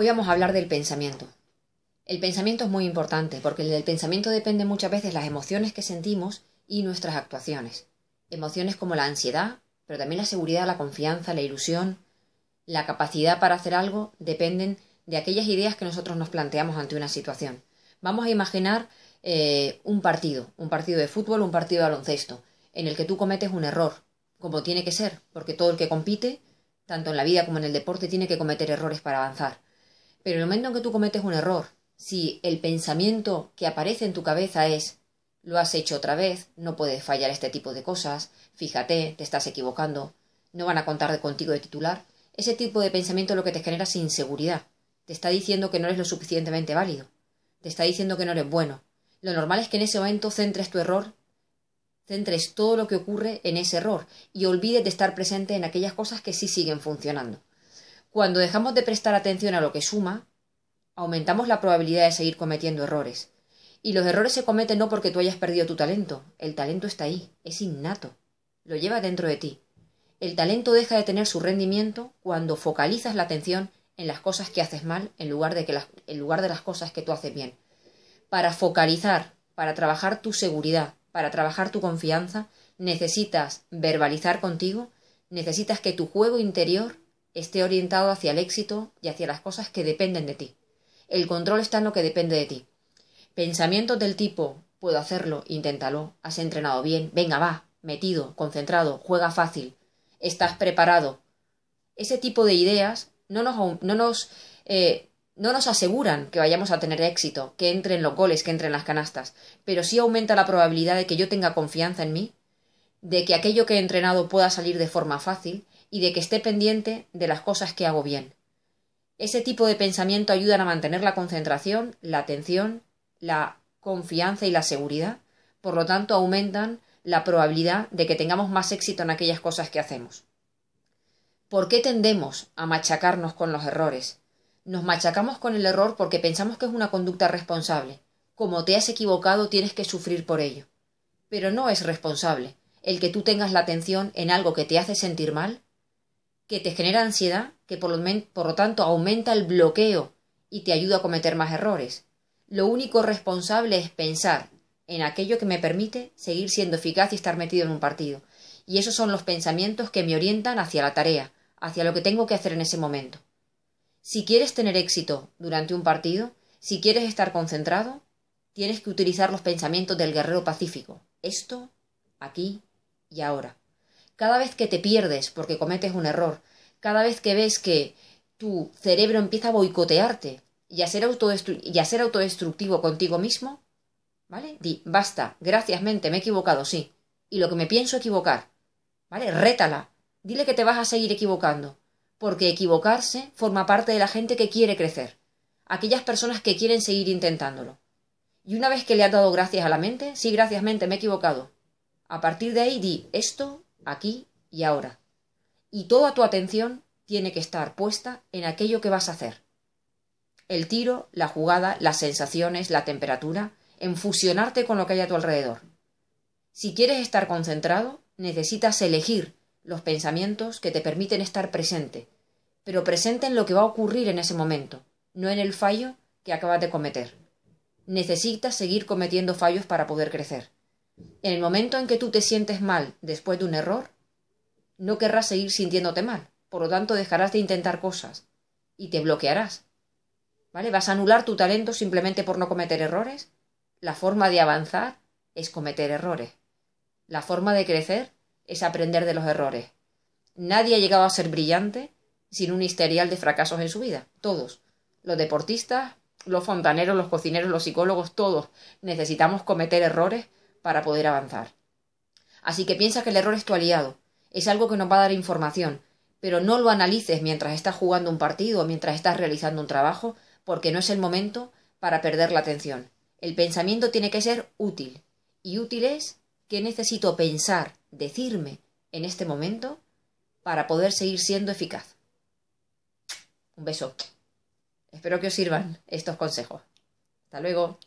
Hoy vamos a hablar del pensamiento. El pensamiento es muy importante porque del pensamiento dependen muchas veces las emociones que sentimos y nuestras actuaciones. Emociones como la ansiedad, pero también la seguridad, la confianza, la ilusión, la capacidad para hacer algo dependen de aquellas ideas que nosotros nos planteamos ante una situación. Vamos a imaginar eh, un partido, un partido de fútbol, un partido de baloncesto, en el que tú cometes un error, como tiene que ser, porque todo el que compite, tanto en la vida como en el deporte, tiene que cometer errores para avanzar. Pero en el momento en que tú cometes un error, si el pensamiento que aparece en tu cabeza es lo has hecho otra vez, no puedes fallar este tipo de cosas, fíjate, te estás equivocando, no van a contar contigo de titular, ese tipo de pensamiento lo que te genera es inseguridad. Te está diciendo que no eres lo suficientemente válido. Te está diciendo que no eres bueno. Lo normal es que en ese momento centres tu error, centres todo lo que ocurre en ese error y olvides de estar presente en aquellas cosas que sí siguen funcionando. Cuando dejamos de prestar atención a lo que suma, aumentamos la probabilidad de seguir cometiendo errores. Y los errores se cometen no porque tú hayas perdido tu talento. El talento está ahí, es innato. Lo lleva dentro de ti. El talento deja de tener su rendimiento cuando focalizas la atención en las cosas que haces mal en lugar de, que en lugar de las cosas que tú haces bien. Para focalizar, para trabajar tu seguridad, para trabajar tu confianza, necesitas verbalizar contigo, necesitas que tu juego interior esté orientado hacia el éxito y hacia las cosas que dependen de ti. El control está en lo que depende de ti. Pensamientos del tipo puedo hacerlo, inténtalo, has entrenado bien, venga, va, metido, concentrado, juega fácil, estás preparado. Ese tipo de ideas no nos, no nos, eh, no nos aseguran que vayamos a tener éxito, que entren los goles, que entren las canastas, pero sí aumenta la probabilidad de que yo tenga confianza en mí, de que aquello que he entrenado pueda salir de forma fácil, y de que esté pendiente de las cosas que hago bien. Ese tipo de pensamiento ayudan a mantener la concentración, la atención, la confianza y la seguridad, por lo tanto aumentan la probabilidad de que tengamos más éxito en aquellas cosas que hacemos. ¿Por qué tendemos a machacarnos con los errores? Nos machacamos con el error porque pensamos que es una conducta responsable. Como te has equivocado tienes que sufrir por ello. Pero no es responsable el que tú tengas la atención en algo que te hace sentir mal que te genera ansiedad, que por lo, tanto aumenta el bloqueo y te ayuda a cometer más errores. Lo único responsable es pensar en aquello que me permite seguir siendo eficaz y estar metido en un partido. Y esos son los pensamientos que me orientan hacia la tarea, hacia lo que tengo que hacer en ese momento. Si quieres tener éxito durante un partido, si quieres estar concentrado, tienes que utilizar los pensamientos del guerrero pacífico. Esto, aquí y ahora. Cada vez que te pierdes porque cometes un error, cada vez que ves que tu cerebro empieza a boicotearte y a ser, ser autodestructivo contigo mismo, ¿vale? Di, basta, gracias mente, me he equivocado, sí. Y lo que me pienso equivocar, ¿vale? Rétala. Dile que te vas a seguir equivocando, porque equivocarse forma parte de la gente que quiere crecer, aquellas personas que quieren seguir intentándolo. Y una vez que le has dado gracias a la mente, sí, gracias mente, me he equivocado. A partir de ahí di, esto aquí y ahora. Y toda tu atención tiene que estar puesta en aquello que vas a hacer. El tiro, la jugada, las sensaciones, la temperatura, en fusionarte con lo que hay a tu alrededor. Si quieres estar concentrado, necesitas elegir los pensamientos que te permiten estar presente, pero presente en lo que va a ocurrir en ese momento, no en el fallo que acabas de cometer. Necesitas seguir cometiendo fallos para poder crecer. En el momento en que tú te sientes mal después de un error, no querrás seguir sintiéndote mal, por lo tanto dejarás de intentar cosas y te bloquearás. ¿Vale? Vas a anular tu talento simplemente por no cometer errores. La forma de avanzar es cometer errores. La forma de crecer es aprender de los errores. Nadie ha llegado a ser brillante sin un historial de fracasos en su vida. Todos. Los deportistas, los fontaneros, los cocineros, los psicólogos, todos necesitamos cometer errores para poder avanzar. Así que piensa que el error es tu aliado, es algo que nos va a dar información, pero no lo analices mientras estás jugando un partido o mientras estás realizando un trabajo, porque no es el momento para perder la atención. El pensamiento tiene que ser útil, y útil es que necesito pensar, decirme en este momento para poder seguir siendo eficaz. Un beso. Espero que os sirvan estos consejos. Hasta luego.